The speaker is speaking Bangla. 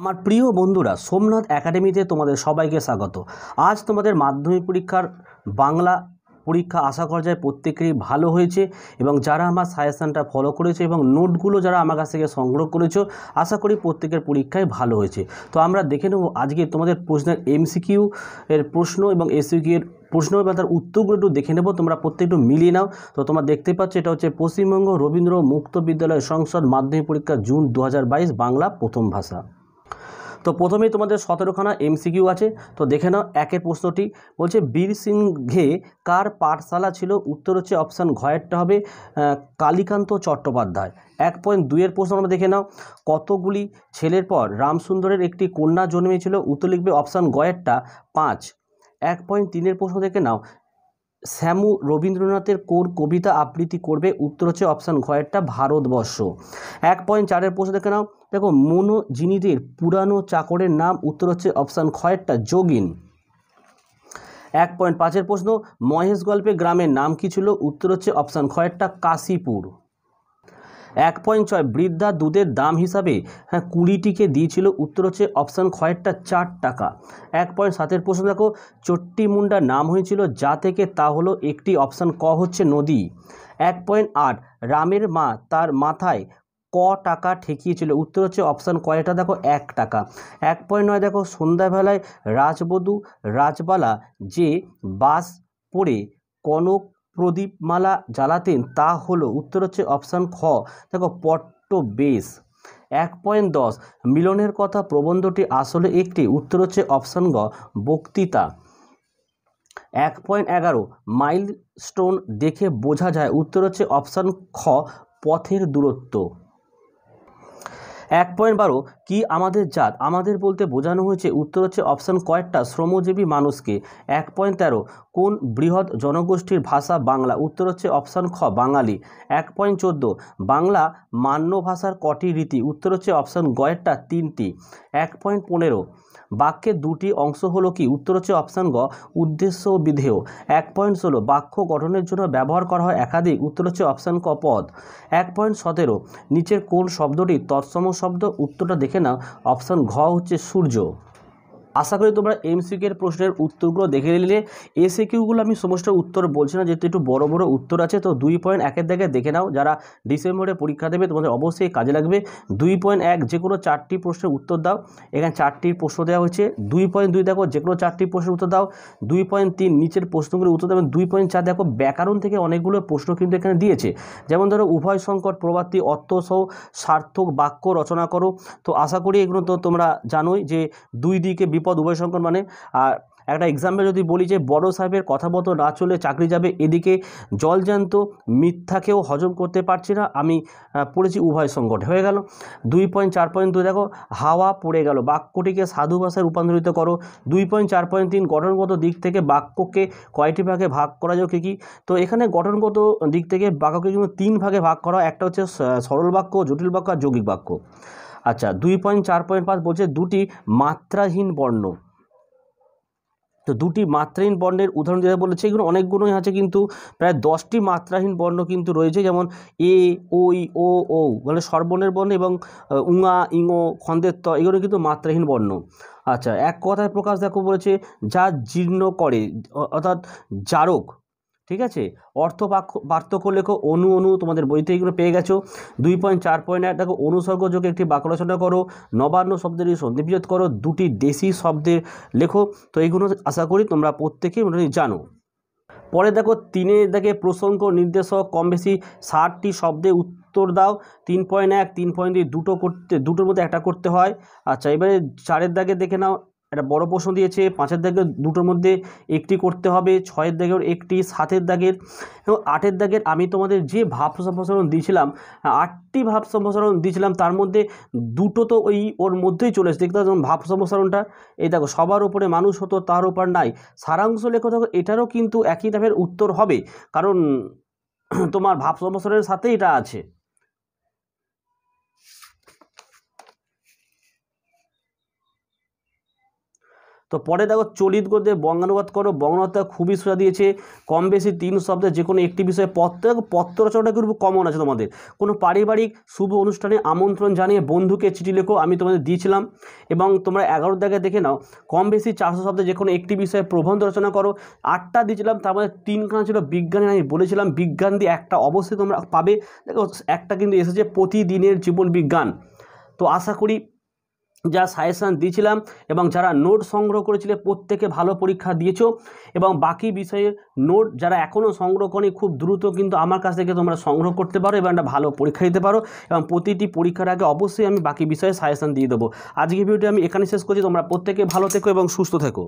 আমার প্রিয় বন্ধুরা সোমনাথ একাডেমিতে তোমাদের সবাইকে স্বাগত আজ তোমাদের মাধ্যমিক পরীক্ষার বাংলা পরীক্ষা আশা করা যায় প্রত্যেকেরই ভালো হয়েছে এবং যারা আমার সাজেশানটা ফলো করেছে এবং নোটগুলো যারা আমার কাছ থেকে সংগ্রহ করেছো আশা করি প্রত্যেকের পরীক্ষায় ভালো হয়েছে তো আমরা দেখে নেব আজকে তোমাদের প্রশ্নের এমসিকিউ এর প্রশ্ন এবং এসিকিউ এর প্রশ্ন এবং তার উত্তরগুলো একটু দেখে নেবো তোমরা প্রত্যেকটু মিলিয়ে নাও তো তোমরা দেখতে পাচ্ছ এটা হচ্ছে পশ্চিমবঙ্গ রবীন্দ্র মুক্ত বিদ্যালয় সংসদ মাধ্যমিক পরীক্ষা জুন দু বাংলা প্রথম ভাষা তো প্রথমেই তোমাদের সতেরোখানা এমসিকিউ আছে তো দেখে নাও একের প্রশ্নটি বলছে বীর সিং কার পাঠশালা ছিল উত্তর হচ্ছে অপশান ঘয়েরটা হবে কালীকান্ত চট্টোপাধ্যায় এক পয়েন্ট দুইয়ের প্রশ্ন আমরা দেখে নাও কতগুলি ছেলের পর রামসুন্দরের একটি কন্যা জন্মেছিল উত্তর লিখবে অপশান গয়েরটা পাঁচ এক পয়েন্ট তিনের প্রশ্ন দেখে নাও শ্যামু রবীন্দ্রনাথের কোর কবিতা আবৃত্তি করবে উত্তর হচ্ছে অপশান ঘয়েরটা ভারতবর্ষ এক পয়েন্ট চারের প্রশ্ন দেখে নাও দেখো মনোজিনীদের পুরানো চাকরের নাম উত্তর হচ্ছে অপশান খয়েরটা যোগিন এক পয়েন্ট পাঁচের প্রশ্ন মহেশ গল্পে গ্রামের নাম কী ছিল উত্তর হচ্ছে অপশান খয়েরটা কাশীপুর এক পয়েন্ট ছয় বৃদ্ধা দুধের দাম হিসাবে হ্যাঁ কুড়িটিকে দিয়েছিল উত্তর হচ্ছে অপশান খয়েরটা চার টাকা এক পয়েন্ট সাতের প্রশ্ন দেখো মুন্ডার নাম হয়েছিল যা থেকে তা হলো একটি অপশান ক হচ্ছে নদী এক পয়েন্ট আট রামের মা তার মাথায় ক টাকা ঠেকিয়েছিল উত্তর হচ্ছে অপশান কয়টা দেখো এক টাকা এক পয়েন্ট নয় দেখো সন্ধ্যাবেলায় রাজবধূ রাজবালা যে বাস পড়ে কনক প্রদীপমালা জ্বালাতেন তা হলো উত্তর হচ্ছে অপশান খ দেখো বেশ এক পয়েন্ট দশ মিলনের কথা প্রবন্ধটি আসলে একটি উত্তর হচ্ছে অপশান গ বক্তৃতা এক পয়েন্ট এগারো মাইল স্টোন দেখে বোঝা যায় উত্তর হচ্ছে অপশান খ পথের দূরত্ব এক পয়েন্ট বারো কি আমাদের জাত আমাদের বলতে বোঝানো হয়েছে উত্তর হচ্ছে অপশান কয়েকটা শ্রমজীবী মানুষকে এক পয়েন্ট তেরো কোন বৃহৎ জনগোষ্ঠীর ভাষা বাংলা উত্তর হচ্ছে অপশান খ বাঙালি এক পয়েন্ট চোদ্দো বাংলা মান্য ভাষার কটি রীতি উত্তর হচ্ছে অপশান গয়েরটা তিনটি এক পয়েন্ট পনেরো বাক্যের দুটি অংশ হলো কি উত্তর হচ্ছে অপশান গ উদ্দেশ্য বিধেয় এক পয়েন্ট ষোলো বাক্য গঠনের জন্য ব্যবহার করা হয় একাধিক উত্তর হচ্ছে অপশান ক পদ এক পয়েন্ট সতেরো নিচের কোন শব্দটি তৎসম শব্দ উত্তরটা দেখে নাও অপশান ঘ হচ্ছে সূর্য আশা করি তোমরা এমসিকের প্রশ্নের উত্তরগুলো দেখে নিলে এসে কিউগুলো আমি সমস্ত উত্তর বলছি না যেহেতু একটু বড় বড় উত্তর আছে তো দুই পয়েন্ট একের দেখে দেখে নাও যারা ডিসেম্বরে পরীক্ষা দেবে তোমাদের অবশ্যই কাজে লাগবে দুই পয়েন্ট এক যে কোনো চারটি প্রশ্নের উত্তর দাও এখানে চারটি প্রশ্ন দেওয়া হয়েছে দুই পয়েন্ট দুই দেখো যে কোনো চারটি প্রশ্নের উত্তর দাও দুই পয়েন্ট তিন নিচের প্রশ্নগুলো উত্তর দেবেন দুই পয়েন্ট চার দেখো ব্যাকরণ থেকে অনেকগুলো প্রশ্ন কিন্তু এখানে দিয়েছে যেমন ধরো উভয় সংকট প্রবাদী অর্থসহ সার্থক বাক্য রচনা করো তো আশা করি এগুলো তো তোমরা জানোই যে দুই দিকে বিপ পদ উভয় সংকট মানে আর একটা এক্সাম্পল যদি বলি যে বড় সাহেবের কথা মতো না চলে চাকরি যাবে এদিকে জল জ্যান্ত মিথ্যাকেও হজম করতে পারছি না আমি পড়েছি উভয় সংকট হয়ে গেল দুই পয়েন্ট চার পয়েন্ট দুই দেখো হাওয়া পড়ে গেল বাক্যটিকে সাধু ভাষায় রূপান্তরিত করো দুই পয়েন্ট চার পয়েন্ট তিন গঠনগত দিক থেকে বাক্যকে কয়টি ভাগে ভাগ করা যায় কী কী তো এখানে গঠনগত দিক থেকে বাক্যকে কিন্তু তিন ভাগে ভাগ করা একটা হচ্ছে সরল বাক্য জটিল বাক্য আর যৌগিক বাক্য আচ্ছা দুই পয়েন্ট চার পয়েন্ট পাঁচ বলছে দুটি মাত্রাহীন বর্ণ তো দুটি মাত্রাহীন বর্ণের উদাহরণ যেটা বলেছে এগুলো অনেকগুলোই আছে কিন্তু প্রায় দশটি মাত্রাহীন বর্ণ কিন্তু রয়েছে যেমন এ ওই ও ও মানে সর্বর্ণের বর্ণ এবং উঙা ইঙো খন্দের ত এগুলো কিন্তু মাত্রাহীন বর্ণ আচ্ছা এক কথায় প্রকাশ দেখো বলেছে যা জীর্ণ করে অর্থাৎ জারক ঠিক আছে অর্থ পার্থক্য লেখো অনু অনু তোমাদের বইতে এগুলো পেয়ে গেছো দুই পয়েন্ট চার পয়েন্ট এক দেখো অনুসর্গ যোগে একটি বাক্য রচনা করো নবান্ন শব্দের সন্ধিবিজত করো দুটি দেশি শব্দের লেখো তো এইগুলো আশা করি তোমরা প্রত্যেকেই মোটামুটি জানো পরে দেখো তিনে দেখে প্রসঙ্গ নির্দেশক কম বেশি ষাটটি শব্দে উত্তর দাও তিন পয়েন্ট এক তিন পয়েন্ট দুই দুটো করতে দুটোর মধ্যে একটা করতে হয় আচ্ছা এবারে চারের দাগে দেখে নাও একটা বড় প্রশ্ন দিয়েছে পাঁচের দাগের দুটোর মধ্যে একটি করতে হবে ছয়ের দাগের একটি সাতের দাগের এবং আটের দাগের আমি তোমাদের যে ভাব সম্প্রসারণ দিয়েছিলাম আটটি ভাব সম্প্রসারণ দিয়েছিলাম তার মধ্যে দুটো তো ওই ওর মধ্যেই চলে এসে দেখতে যেমন ভাব সম্প্রসারণটা এই দেখো সবার উপরে মানুষ হতো তার উপর নাই সারাংশ লেখো দেখো এটারও কিন্তু একই ধাপের উত্তর হবে কারণ তোমার ভাব সম্প্রসারণের সাথে এটা আছে তো পরে দেখো চলিত গদ্যে বঙ্গানুবাদ করো বঙ্গানুবাদটা খুবই সোজা দিয়েছে কম বেশি তিন শব্দে যে কোনো একটি বিষয়ে পত্র পত্র রচনাটা কিন্তু কমন আছে তোমাদের কোনো পারিবারিক শুভ অনুষ্ঠানে আমন্ত্রণ জানিয়ে বন্ধুকে চিঠি লেখো আমি তোমাদের দিয়েছিলাম এবং তোমরা এগারো জায়গায় দেখে নাও কম বেশি চারশো শব্দে যে কোনো একটি বিষয়ে প্রবন্ধ রচনা করো আটটা দিয়েছিলাম তার মধ্যে তিনখানা ছিল বিজ্ঞানের আমি বলেছিলাম বিজ্ঞান দিয়ে একটা অবশ্যই তোমরা পাবে দেখো একটা কিন্তু এসেছে প্রতিদিনের জীবন বিজ্ঞান তো আশা করি যা সাজেশান দিয়েছিলাম এবং যারা নোট সংগ্রহ করেছিলে প্রত্যেকে ভালো পরীক্ষা দিয়েছ এবং বাকি বিষয়ে নোট যারা এখনও সংগ্রহ করে খুব দ্রুত কিন্তু আমার কাছ থেকে তোমরা সংগ্রহ করতে পারো এবং একটা ভালো পরীক্ষা দিতে পারো এবং প্রতিটি পরীক্ষার আগে অবশ্যই আমি বাকি বিষয়ে সাজেশান দিয়ে দেবো আজকে ভিডিওটি আমি এখানে শেষ করছি তোমরা প্রত্যেকে ভালো থেকো এবং সুস্থ থেকো